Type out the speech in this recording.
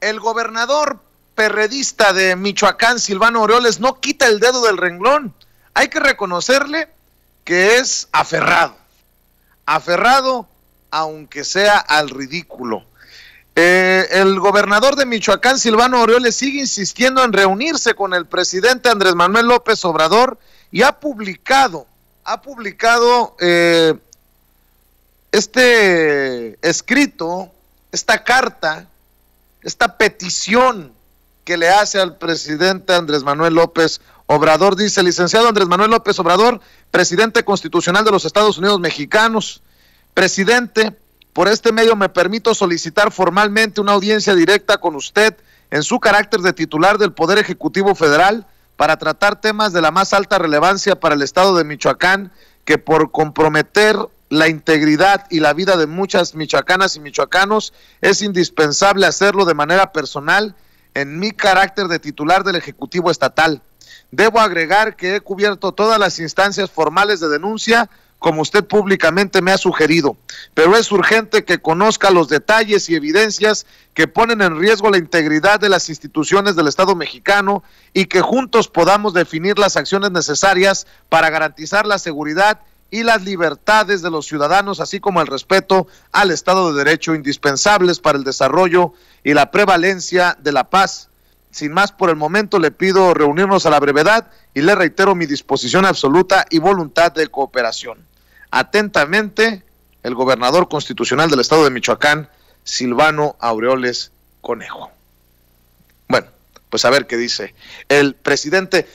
el gobernador perredista de Michoacán, Silvano Orioles, no quita el dedo del renglón. Hay que reconocerle que es aferrado, aferrado aunque sea al ridículo. Eh, el gobernador de Michoacán, Silvano Orioles, sigue insistiendo en reunirse con el presidente Andrés Manuel López Obrador y ha publicado, ha publicado eh, este escrito, esta carta esta petición que le hace al presidente Andrés Manuel López Obrador. Dice, licenciado Andrés Manuel López Obrador, presidente constitucional de los Estados Unidos mexicanos, presidente, por este medio me permito solicitar formalmente una audiencia directa con usted en su carácter de titular del Poder Ejecutivo Federal para tratar temas de la más alta relevancia para el Estado de Michoacán que por comprometer la integridad y la vida de muchas michoacanas y michoacanos, es indispensable hacerlo de manera personal en mi carácter de titular del Ejecutivo Estatal. Debo agregar que he cubierto todas las instancias formales de denuncia, como usted públicamente me ha sugerido, pero es urgente que conozca los detalles y evidencias que ponen en riesgo la integridad de las instituciones del Estado mexicano y que juntos podamos definir las acciones necesarias para garantizar la seguridad y las libertades de los ciudadanos, así como el respeto al Estado de Derecho, indispensables para el desarrollo y la prevalencia de la paz. Sin más por el momento, le pido reunirnos a la brevedad y le reitero mi disposición absoluta y voluntad de cooperación. Atentamente, el gobernador constitucional del Estado de Michoacán, Silvano Aureoles Conejo. Bueno, pues a ver qué dice el presidente.